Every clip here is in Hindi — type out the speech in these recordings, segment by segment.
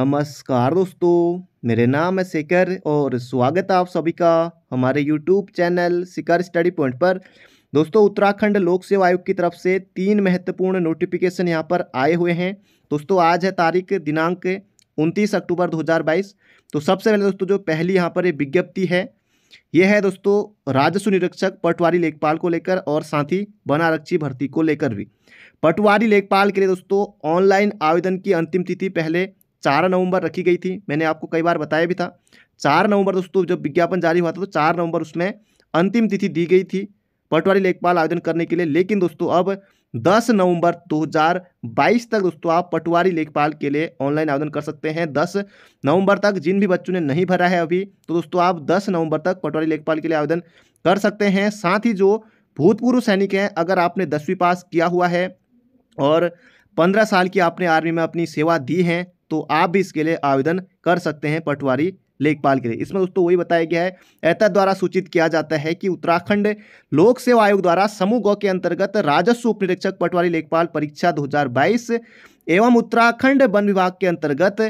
नमस्कार दोस्तों मेरे नाम है शिकर और स्वागत है आप सभी का हमारे YouTube channel Shikhar study point पर दोस्तों उत्तराखंड लोक सेवा आयोग की तरफ से तीन महत्वपूर्ण नोटिफिकेशन यहां पर आए हुए हैं दोस्तों आज है तारीख दिनांक उनतीस अक्टूबर 2022 तो सबसे पहले दोस्तों जो पहली यहाँ पर विज्ञप्ति है यह है दोस्तों राजस्व निरीक्षक पटवारी लेखपाल को लेकर और साथ ही वनारक्षी भर्ती को लेकर भी पटवारी लेखपाल के लिए दोस्तों ऑनलाइन आवेदन की अंतिम तिथि पहले चार नवंबर रखी गई थी मैंने आपको कई बार बताया भी था चार नवंबर दोस्तों जब विज्ञापन जारी हुआ था तो चार नवंबर उसमें अंतिम तिथि दी गई थी पटवारी लेखपाल आवेदन करने के लिए लेकिन दोस्तों अब 10 नवंबर 2022 तक दोस्तों आप पटवारी लेखपाल के लिए ऑनलाइन आवेदन कर सकते हैं 10 नवंबर तक जिन भी बच्चों ने नहीं भरा है अभी तो दोस्तों आप 10 नवंबर तक पटवारी लेखपाल के लिए आवेदन कर सकते हैं साथ ही जो भूतपूर्व सैनिक हैं अगर आपने दसवीं पास किया हुआ है और पंद्रह साल की आपने आर्मी में अपनी सेवा दी है तो आप भी इसके लिए आवेदन कर सकते हैं पटवारी लेखपाल के लिए इसमें दोस्तों वही बताया गया है एता द्वारा सूचित किया जाता है कि उत्तराखंड लोक सेवा आयोग द्वारा समूह गौ के अंतर्गत राजस्व उप निरीक्षक पटवारी लेखपाल परीक्षा 2022 एवं उत्तराखंड वन विभाग के अंतर्गत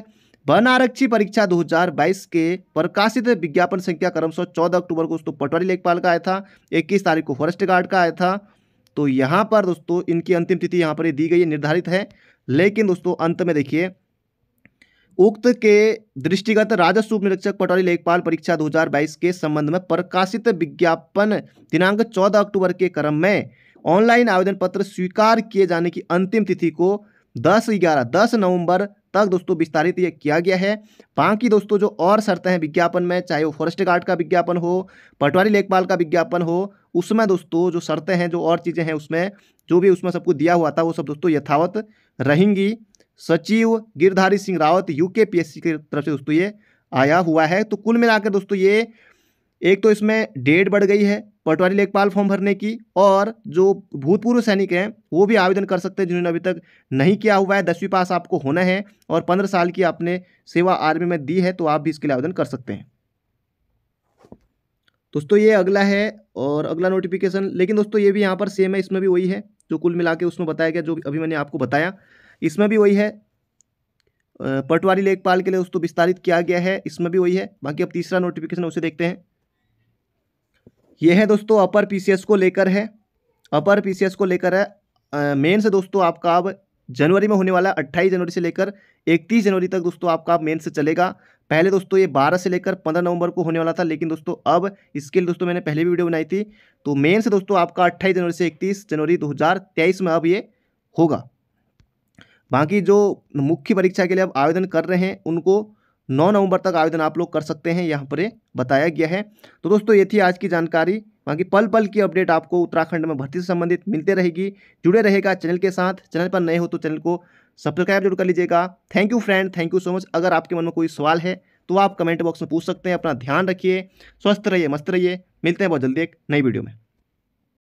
वन आरक्षी परीक्षा 2022 के प्रकाशित विज्ञापन संख्या क्रम सौ चौदह अक्टूबर को दोस्तों पटवारी लेखपाल का आया था इक्कीस तारीख को फॉरेस्ट गार्ड का आया था तो यहाँ पर दोस्तों इनकी अंतिम तिथि यहाँ पर दी गई है निर्धारित है लेकिन दोस्तों अंत में देखिए उक्त के दृष्टिगत राजस्व उप निरीक्षक पटौरी लेखपाल परीक्षा 2022 के संबंध में प्रकाशित विज्ञापन दिनांक 14 अक्टूबर के क्रम में ऑनलाइन आवेदन पत्र स्वीकार किए जाने की अंतिम तिथि को 10 ग्यारह 10 नवंबर तक दोस्तों विस्तारित ये किया गया है बाकी दोस्तों जो और शर्तें हैं विज्ञापन में चाहे वो फॉरेस्ट गार्ड का विज्ञापन हो पटवारी लेखपाल का विज्ञापन हो उसमें दोस्तों जो शर्तें हैं जो और चीज़ें हैं उसमें जो भी उसमें सबको दिया हुआ था वो सब दोस्तों यथावत रहेंगी सचिव गिरधारी सिंह रावत यूके पीएससी की तरफ से दोस्तों ये आया हुआ है तो कुल मिलाकर दोस्तों ये एक तो इसमें डेट बढ़ गई है पटवारी लेखपाल फॉर्म भरने की और जो भूतपूर्व सैनिक हैं वो भी आवेदन कर सकते हैं जिन्होंने अभी तक नहीं किया हुआ है दसवीं पास आपको होना है और पंद्रह साल की आपने सेवा आर्मी में दी है तो आप भी इसके लिए आवेदन कर सकते हैं दोस्तों ये अगला है और अगला नोटिफिकेशन लेकिन दोस्तों ये भी यहाँ पर सेम है इसमें भी वही है जो कुल मिला के उसमें बताया गया जो अभी मैंने आपको बताया इसमें भी वही है पटवारी लेखपाल के लिए उसको विस्तारित किया गया है इसमें भी वही है बाकी अब तीसरा नोटिफिकेशन उसे देखते हैं यह है दोस्तों अपर पीसीएस को लेकर है अपर पीसीएस को लेकर है मेन से दोस्तों आपका अब जनवरी में होने वाला अट्ठाईस जनवरी से लेकर इकतीस जनवरी तक दोस्तों आपका अब मेन से चलेगा पहले दोस्तों ये 12 से लेकर 15 नवंबर को होने वाला था लेकिन दोस्तों अब इसके लिए दोस्तों मैंने पहले भी वीडियो बनाई थी तो मेन से दोस्तों आपका 28 जनवरी से 31 जनवरी 2023 में अब ये होगा बाकी जो मुख्य परीक्षा के लिए आप आवेदन कर रहे हैं उनको 9 नवंबर तक आवेदन आप लोग कर सकते हैं यहाँ पर बताया गया है तो दोस्तों ये थी आज की जानकारी बाकी पल पल की अपडेट आपको उत्तराखंड में भर्ती से संबंधित मिलते रहेगी जुड़े रहेगा चैनल के साथ चैनल पर नए हो तो चैनल को सब्सक्राइब जरूर कर लीजिएगा thank you friend thank you so much अगर आपके मन में कोई सवाल है तो आप कमेंट बॉक्स में पूछ सकते हैं अपना ध्यान रखिए स्वस्थ रहिए मस्त रहिए मिलते हैं बहुत जल्दी एक नई वीडियो में